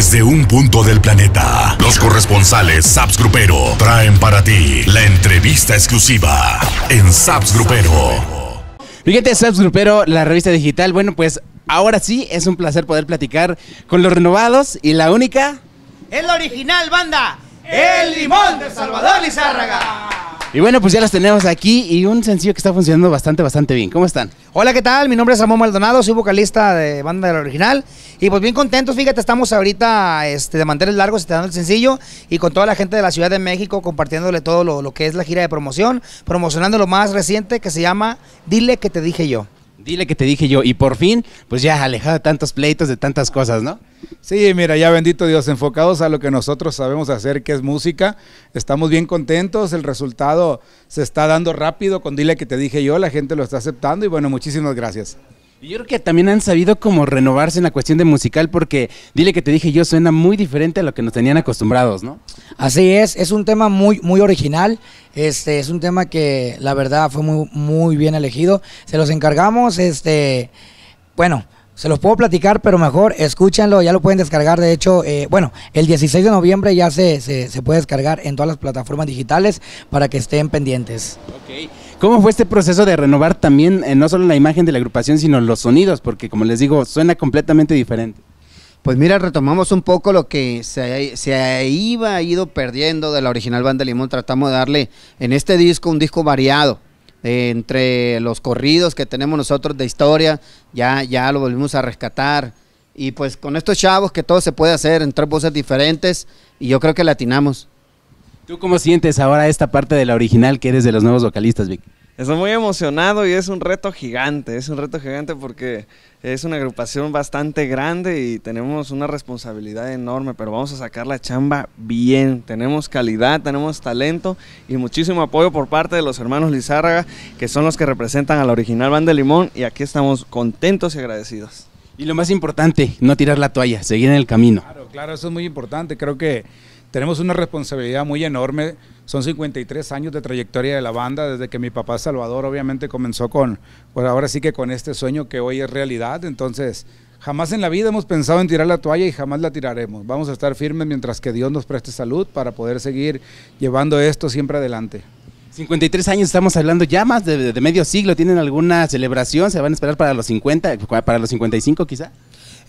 desde un punto del planeta. Los corresponsales SAPS Grupero traen para ti la entrevista exclusiva en SAPS Grupero. Fíjate, SAPS Grupero, la revista digital. Bueno, pues ahora sí es un placer poder platicar con los renovados y la única. El original banda, El Limón de Salvador Lizárraga. Y bueno, pues ya las tenemos aquí y un sencillo que está funcionando bastante, bastante bien. ¿Cómo están? Hola, ¿qué tal? Mi nombre es Ramón Maldonado, soy vocalista de banda la original. Y pues bien contentos, fíjate, estamos ahorita este, de manteles largos, dando el sencillo y con toda la gente de la Ciudad de México compartiéndole todo lo, lo que es la gira de promoción, promocionando lo más reciente que se llama Dile que te dije yo. Dile que te dije yo. Y por fin, pues ya alejado de tantos pleitos, de tantas cosas, ¿no? Sí, mira, ya bendito Dios, enfocados a lo que nosotros sabemos hacer, que es música. Estamos bien contentos, el resultado se está dando rápido con Dile que te dije yo, la gente lo está aceptando y bueno, muchísimas gracias. Yo creo que también han sabido como renovarse en la cuestión de musical porque dile que te dije yo suena muy diferente a lo que nos tenían acostumbrados, ¿no? Así es, es un tema muy muy original, este es un tema que la verdad fue muy muy bien elegido. Se los encargamos, este bueno, se los puedo platicar, pero mejor escúchanlo, ya lo pueden descargar. De hecho, eh, bueno, el 16 de noviembre ya se, se, se, puede descargar en todas las plataformas digitales para que estén pendientes. ¿Cómo fue este proceso de renovar también, eh, no solo la imagen de la agrupación, sino los sonidos? Porque como les digo, suena completamente diferente. Pues mira, retomamos un poco lo que se, se, iba ido perdiendo de la original banda Limón. Tratamos de darle en este disco un disco variado. Eh, entre los corridos que tenemos nosotros de historia, ya, ya lo volvimos a rescatar. Y pues con estos chavos que todo se puede hacer en tres voces diferentes, y yo creo que latinamos. ¿Tú cómo sientes ahora esta parte de la original que eres de los nuevos vocalistas, Vic? Estoy muy emocionado y es un reto gigante, es un reto gigante porque es una agrupación bastante grande y tenemos una responsabilidad enorme, pero vamos a sacar la chamba bien. Tenemos calidad, tenemos talento y muchísimo apoyo por parte de los hermanos Lizárraga, que son los que representan a la original Banda Limón y aquí estamos contentos y agradecidos. Y lo más importante, no tirar la toalla, seguir en el camino. Claro, claro, eso es muy importante. Creo que tenemos una responsabilidad muy enorme. Son 53 años de trayectoria de la banda, desde que mi papá Salvador obviamente comenzó con, pues ahora sí que con este sueño que hoy es realidad. Entonces, jamás en la vida hemos pensado en tirar la toalla y jamás la tiraremos. Vamos a estar firmes mientras que Dios nos preste salud para poder seguir llevando esto siempre adelante. 53 años estamos hablando ya más de, medio siglo. ¿Tienen alguna celebración? ¿Se van a esperar para los 50, para los 55 quizá?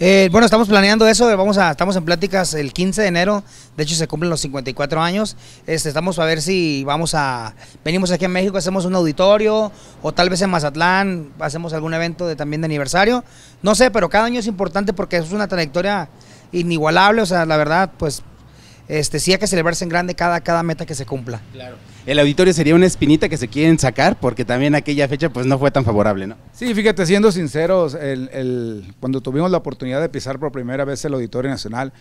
Eh, bueno, estamos planeando eso, vamos a, estamos en pláticas el 15 de enero, de hecho se cumplen los 54 años, este, estamos a ver si vamos a, venimos aquí a México, hacemos un auditorio, o tal vez en Mazatlán, hacemos algún evento de, también de aniversario, no sé, pero cada año es importante porque es una trayectoria inigualable, o sea, la verdad, pues este, sí hay que celebrarse en grande cada, cada meta que se cumpla. Claro. El auditorio sería una espinita que se quieren sacar porque también aquella fecha pues no fue tan favorable, ¿no? Sí, fíjate, siendo sinceros, el, cuando tuvimos la oportunidad de pisar por primera vez el Auditorio Nacional,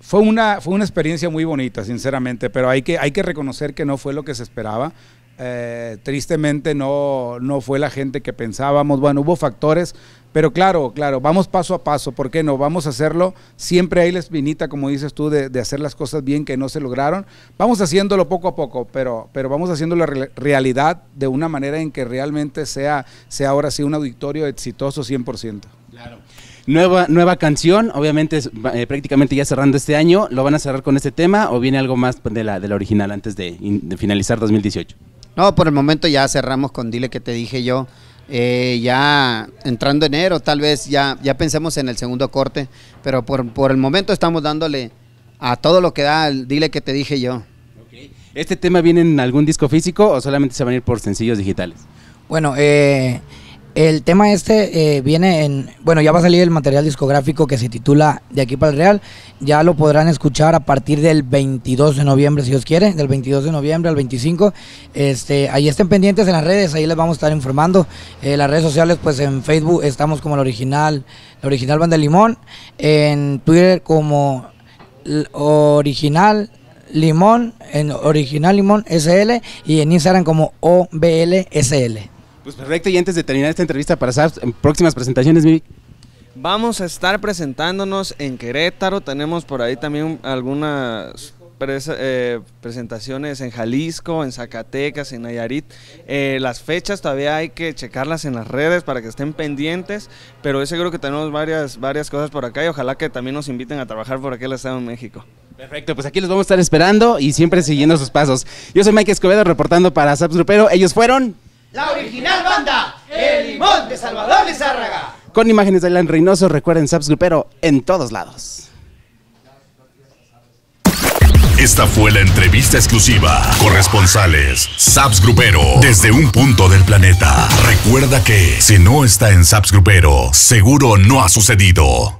fue una, fue una experiencia muy bonita, sinceramente, pero hay que, hay que reconocer que no fue lo que se esperaba. Eh, tristemente no, no fue la gente que pensábamos. Bueno, hubo factores, pero claro, claro, vamos paso a paso, ¿por qué no? Vamos a hacerlo. Siempre hay la espinita, como dices tú, de, hacer las cosas bien que no se lograron. Vamos haciéndolo poco a poco, pero, pero vamos haciéndolo la realidad de una manera en que realmente sea, sea ahora sí un auditorio exitoso 100%. Claro. Nueva, nueva canción, obviamente eh, prácticamente ya cerrando este año, ¿lo van a cerrar con este tema o viene algo más de la, original antes de finalizar 2018? No, por el momento ya cerramos con Dile que te dije yo. Eh, ya entrando enero, tal vez ya, ya pensemos en el segundo corte, pero por, por el momento estamos dándole a todo lo que da Dile que te dije yo. ¿Este tema viene en algún disco físico o solamente se van a ir por sencillos digitales? Bueno, eh, el tema este eh, viene en, bueno, ya va a salir el material discográfico que se titula De aquí para el Real. Ya lo podrán escuchar a partir del 22 de noviembre, si os quiere, del 22 de noviembre al 25. Este, ahí estén pendientes en las redes, ahí les vamos a estar informando. Eh, las redes sociales, pues en Facebook estamos como el original, la original Banda Limón. En Twitter como original Limón, en original Limón SL y en Instagram como OBLSL. Pues perfecto, y antes de terminar esta entrevista para SAPS, próximas presentaciones, Mimi. Vamos a estar presentándonos en Querétaro, tenemos por ahí también algunas eh, presentaciones en Jalisco, en Zacatecas, en Nayarit. Eh, las fechas todavía hay que checarlas en las redes para que estén pendientes, pero es seguro que tenemos varias, varias cosas por acá y ojalá que también nos inviten a trabajar por aquí en Estado de México. Perfecto, pues aquí los vamos a estar esperando y siempre siguiendo sus pasos. Yo soy Mike Escobedo reportando para Saps Grupero. Ellos fueron... La original banda, El Limón de Salvador Lizárraga. Con imágenes de Alan Reynoso, recuerden Saps Grupero en todos lados. Esta fue la entrevista exclusiva. Corresponsales, Saps Grupero, desde un punto del planeta. Recuerda que si no está en Saps Grupero, seguro no ha sucedido.